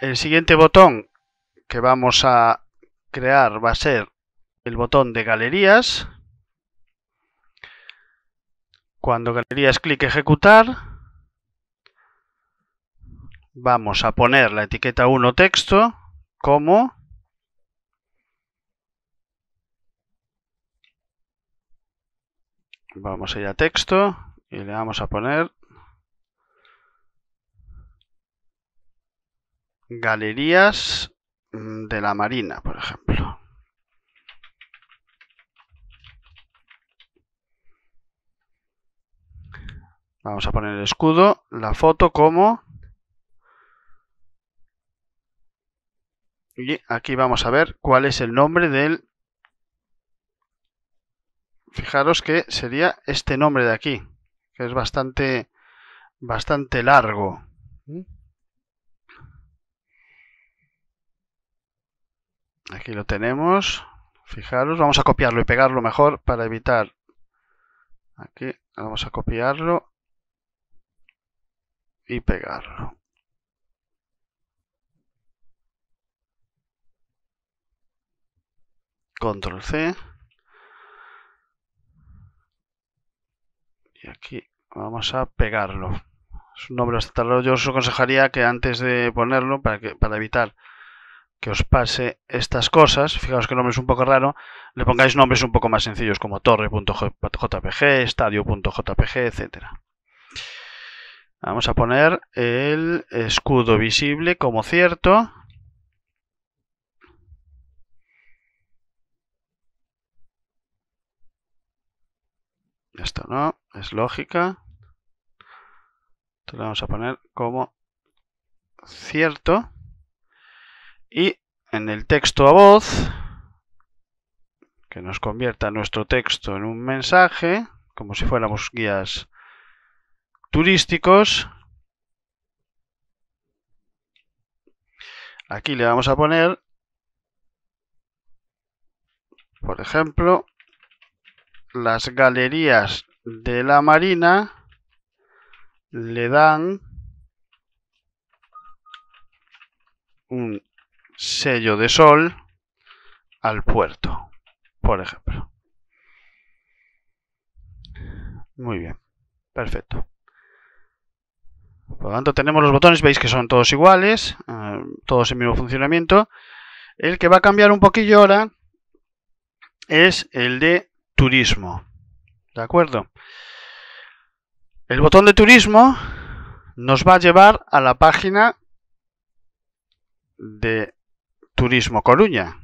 el siguiente botón que vamos a crear va a ser el botón de galerías. Cuando galerías clic ejecutar, vamos a poner la etiqueta 1 texto como vamos a ir a texto y le vamos a poner Galerías mm, de la Marina, por ejemplo. Vamos a poner el escudo, la foto como... Y aquí vamos a ver cuál es el nombre del... Fijaros que sería este nombre de aquí, que es bastante, bastante largo. Aquí lo tenemos. Fijaros, vamos a copiarlo y pegarlo mejor para evitar. Aquí vamos a copiarlo y pegarlo. Control C. Y aquí vamos a pegarlo. Es un nombre bastante largo. Yo os aconsejaría que antes de ponerlo, para, que, para evitar que os pase estas cosas, fijaos que el nombre es un poco raro, le pongáis nombres un poco más sencillos como torre.jpg, estadio.jpg, etc. Vamos a poner el escudo visible como cierto. Esto no, es lógica. Esto vamos a poner como cierto. Y en el texto a voz, que nos convierta nuestro texto en un mensaje, como si fuéramos guías turísticos. Aquí le vamos a poner, por ejemplo, las galerías de la marina le dan un sello de sol al puerto, por ejemplo. Muy bien, perfecto. Por lo tanto, tenemos los botones, veis que son todos iguales, eh, todos en mismo funcionamiento. El que va a cambiar un poquillo ahora es el de turismo. ¿De acuerdo? El botón de turismo nos va a llevar a la página de Turismo Coruña.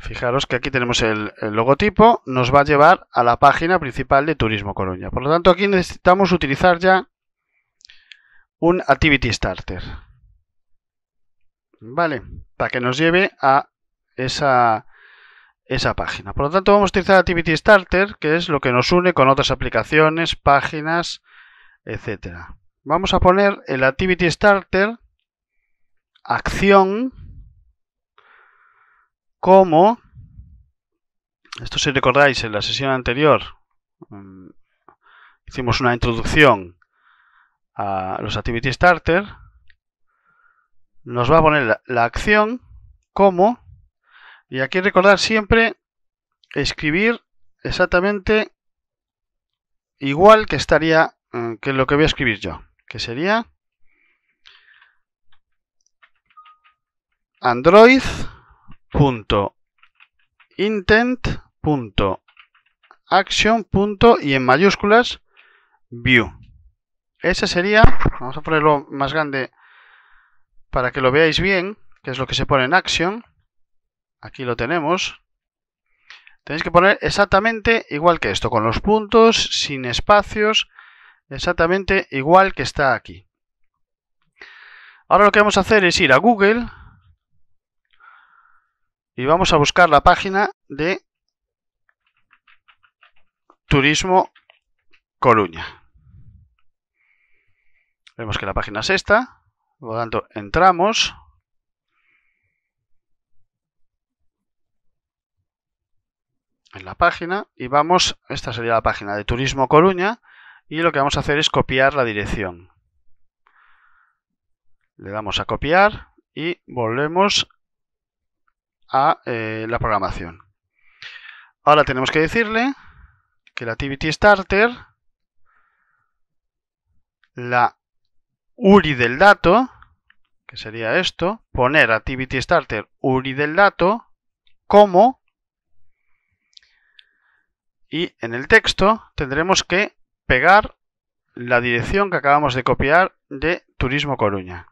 Fijaros que aquí tenemos el, logotipo, nos va a llevar a la página principal de Turismo Coruña. Por lo tanto, aquí necesitamos utilizar ya un Activity Starter. ¿Vale? Para que nos lleve a esa, esa página. Por lo tanto, vamos a utilizar Activity Starter, que es lo que nos une con otras aplicaciones, páginas, etcétera. Vamos a poner el Activity Starter, acción, como, esto si recordáis en la sesión anterior, mm, hicimos una introducción a los Activity Starter, nos va a poner la, acción como, y aquí recordar siempre escribir exactamente igual que estaría, mm, que lo que voy a escribir yo, que sería Android punto intent punto action punto y en mayúsculas view ese sería vamos a ponerlo más grande para que lo veáis bien que es lo que se pone en action aquí lo tenemos tenéis que poner exactamente igual que esto con los puntos sin espacios exactamente igual que está aquí ahora lo que vamos a hacer es ir a google y vamos a buscar la página de Turismo Coruña. Vemos que la página es esta, por lo tanto entramos. en la página y vamos, esta sería la página de Turismo Coruña y lo que vamos a hacer es copiar la dirección. Le damos a copiar y volvemos a eh, la programación. Ahora tenemos que decirle que la activity starter, la URI del dato, que sería esto, poner activity starter URI del dato como y en el texto tendremos que pegar la dirección que acabamos de copiar de Turismo Coruña.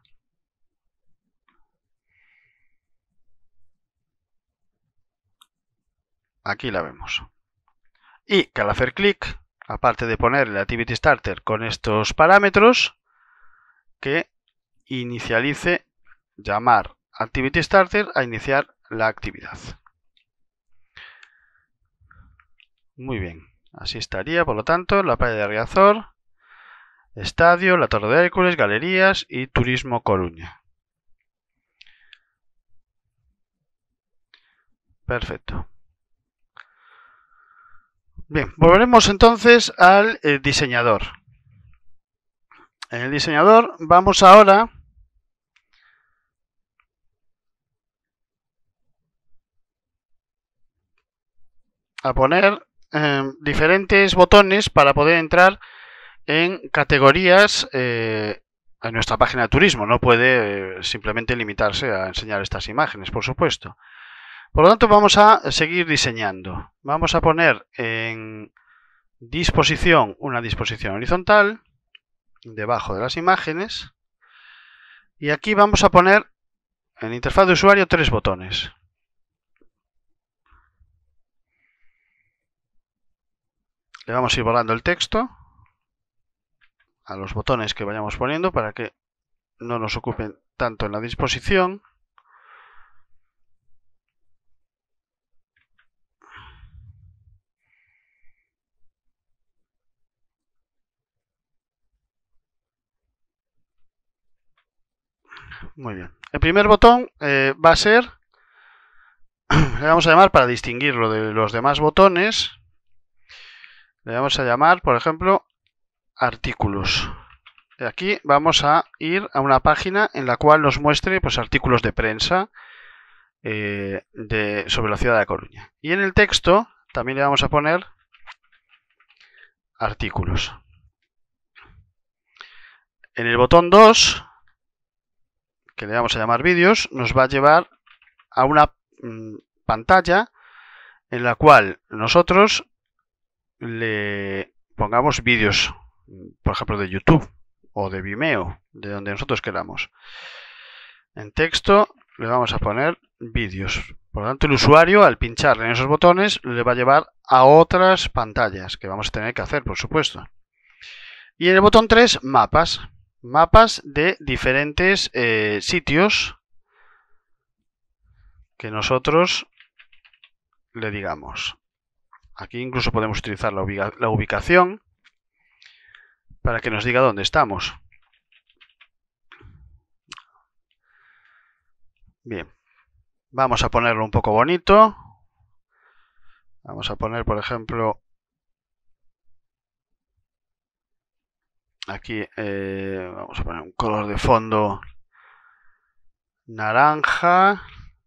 aquí la vemos. Y que al hacer clic, aparte de poner el Activity Starter con estos parámetros, que inicialice llamar Activity Starter a iniciar la actividad. Muy bien, así estaría, por lo tanto, la playa de Riazor, estadio, la Torre de Hércules, galerías y Turismo Coruña. Perfecto. Bien, volveremos entonces al eh, diseñador. En el diseñador vamos ahora a poner em, diferentes botones para poder entrar en categorías eh, en nuestra página de turismo. No puede eh, simplemente limitarse a enseñar estas imágenes, por supuesto. Por lo tanto, vamos a seguir diseñando. Vamos a poner en disposición una disposición horizontal debajo de las imágenes. Y aquí vamos a poner en interfaz de usuario tres botones. Le vamos a ir volando el texto a los botones que vayamos poniendo para que no nos ocupen tanto en la disposición. Muy bien. El primer botón eh, va a ser, le vamos a llamar para distinguirlo de los demás botones, le vamos a llamar, por ejemplo, artículos. Y aquí vamos a ir a una página en la cual nos muestre pues, artículos de prensa eh, sobre la ciudad de Coruña. Y en el texto también le vamos a poner artículos. En el botón 2 que le vamos a llamar vídeos, nos va a llevar a una mm, pantalla en la cual nosotros le pongamos vídeos, por ejemplo, de YouTube o de Vimeo, de donde nosotros queramos. En texto le vamos a poner vídeos. Por lo tanto, el usuario al pincharle en esos botones le va a llevar a otras pantallas que vamos a tener que hacer, por supuesto. Y en el botón 3, mapas mapas de diferentes eh, sitios que nosotros le digamos. Aquí incluso podemos utilizar la, la ubicación para que nos diga dónde estamos. Bien, vamos a ponerlo un poco bonito. Vamos a poner, por ejemplo, Aquí eh, vamos a poner un color de fondo naranja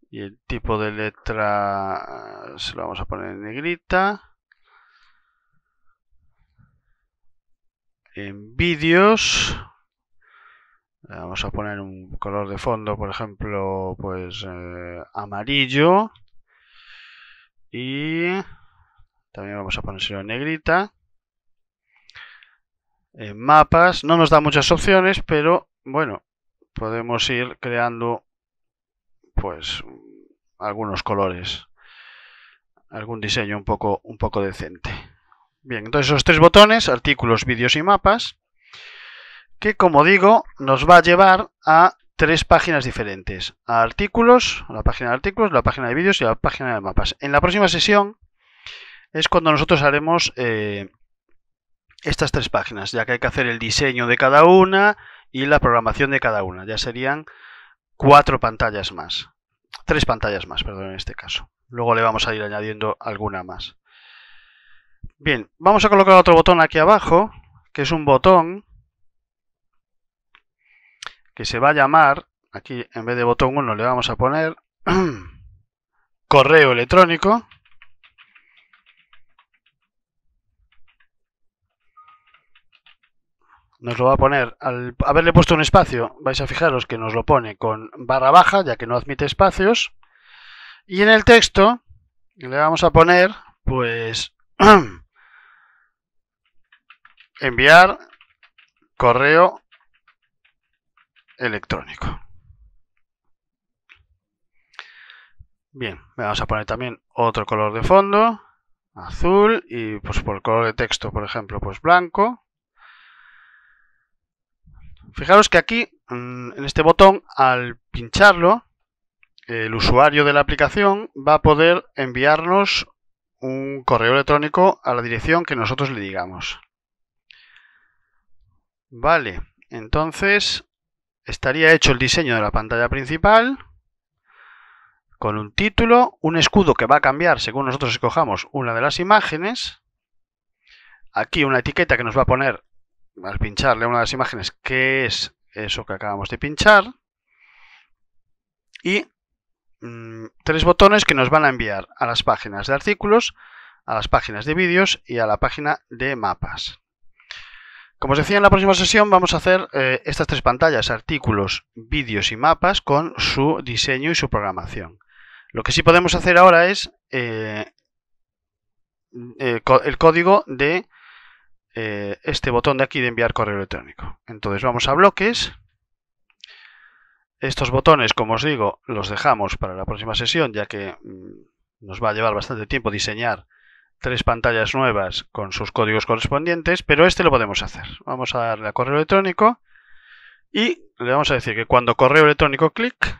y el tipo de letra se lo vamos a poner en negrita. En vídeos vamos a poner un color de fondo, por ejemplo, pues eh, amarillo y también vamos a ponerlo en negrita mapas. No nos da muchas opciones, pero bueno, podemos ir creando pues algunos colores, algún diseño un poco, un poco decente. Bien, entonces esos tres botones, artículos, vídeos y mapas, que como digo, nos va a llevar a tres páginas diferentes. A artículos, la página de artículos, la página de vídeos y la página de mapas. En la próxima sesión es cuando nosotros haremos eh, estas tres páginas, ya que hay que hacer el diseño de cada una y la programación de cada una. Ya serían cuatro pantallas más. Tres pantallas más, perdón, en este caso. Luego le vamos a ir añadiendo alguna más. Bien, vamos a colocar otro botón aquí abajo, que es un botón que se va a llamar, aquí en vez de botón 1 le vamos a poner correo electrónico. nos lo va a poner, al haberle puesto un espacio, vais a fijaros que nos lo pone con barra baja, ya que no admite espacios, y en el texto le vamos a poner, pues, enviar correo electrónico. Bien, le vamos a poner también otro color de fondo, azul, y pues por color de texto, por ejemplo, pues blanco. Fijaros que aquí, en este botón, al pincharlo, el usuario de la aplicación va a poder enviarnos un correo electrónico a la dirección que nosotros le digamos. Vale, entonces estaría hecho el diseño de la pantalla principal con un título, un escudo que va a cambiar según nosotros escojamos una de las imágenes, aquí una etiqueta que nos va a poner al pincharle una de las imágenes qué es eso que acabamos de pinchar y mm, tres botones que nos van a enviar a las páginas de artículos, a las páginas de vídeos y a la página de mapas. Como os decía en la próxima sesión vamos a hacer eh, estas tres pantallas, artículos, vídeos y mapas con su diseño y su programación. Lo que sí podemos hacer ahora es eh, mm, eh, el código de eh, este botón de aquí de enviar correo electrónico. Entonces vamos a bloques. Estos botones, como os digo, los dejamos para la próxima sesión, ya que mm, nos va a llevar bastante tiempo diseñar tres pantallas nuevas con sus códigos correspondientes, pero este lo podemos hacer. Vamos a darle a correo electrónico y le vamos a decir que cuando correo electrónico clic,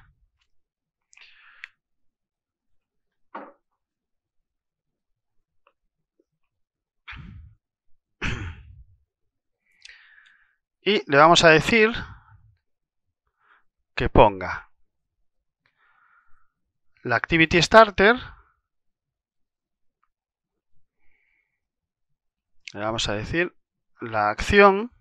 y le vamos a decir que ponga la Activity Starter. Le vamos a decir la acción.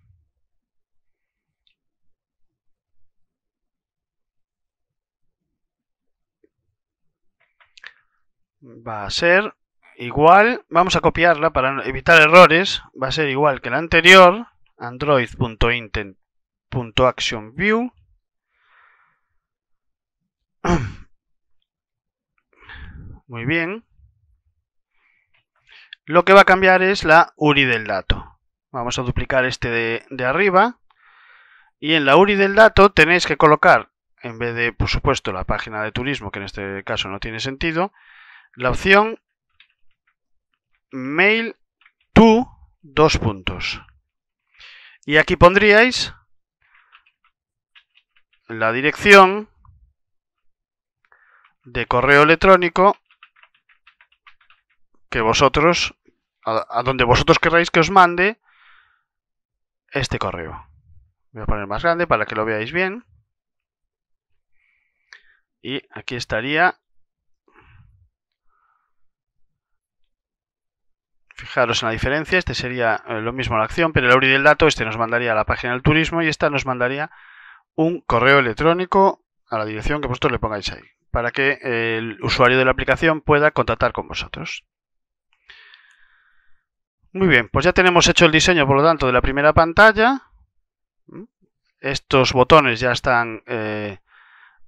Va a ser igual, vamos a copiarla para evitar errores, va a ser igual que la anterior android.intent.actionView muy bien lo que va a cambiar es la URI del dato vamos a duplicar este de, de arriba y en la URI del dato tenéis que colocar en vez de por supuesto la página de turismo que en este caso no tiene sentido la opción mail to dos puntos y aquí pondríais la dirección de correo electrónico que vosotros, a, donde vosotros queráis que os mande este correo. Voy a poner más grande para que lo veáis bien. Y aquí estaría Fijaros en la diferencia, este sería eh, lo mismo la acción, pero el URI del dato, este nos mandaría a la página del turismo y esta nos mandaría un correo electrónico a la dirección que vosotros le pongáis ahí, para que el usuario de la aplicación pueda contactar con vosotros. Muy bien, pues ya tenemos hecho el diseño, por lo tanto, de la primera pantalla. Mm, estos botones ya están eh,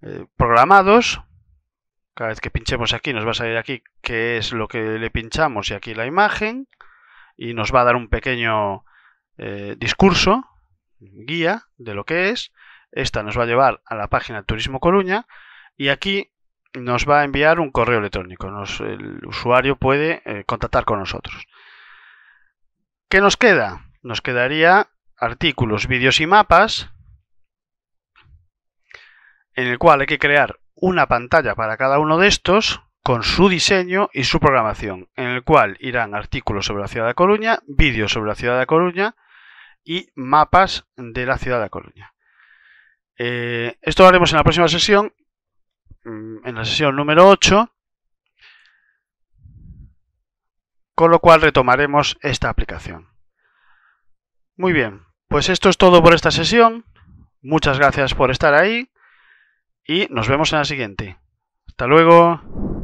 eh, programados. Cada vez que pinchemos aquí nos va a salir aquí qué es lo que le pinchamos y aquí la imagen. Y nos va a dar un pequeño eh, discurso, guía de lo que es. Esta nos va a llevar a la página Turismo Coruña y aquí nos va a enviar un correo electrónico. el usuario puede eh, contactar con nosotros. ¿Qué nos queda? Nos quedaría artículos, vídeos y mapas en el cual hay que crear una pantalla para cada uno de estos con su diseño y su programación, en el cual irán artículos sobre la ciudad de Coruña, vídeos sobre la ciudad de Coruña y mapas de la ciudad de Coruña. Eh, esto lo haremos en la próxima sesión, mm, en la sesión número 8, con lo cual retomaremos esta aplicación. Muy bien, pues esto es todo por esta sesión. Muchas gracias por estar ahí y nos vemos en la siguiente. Hasta luego.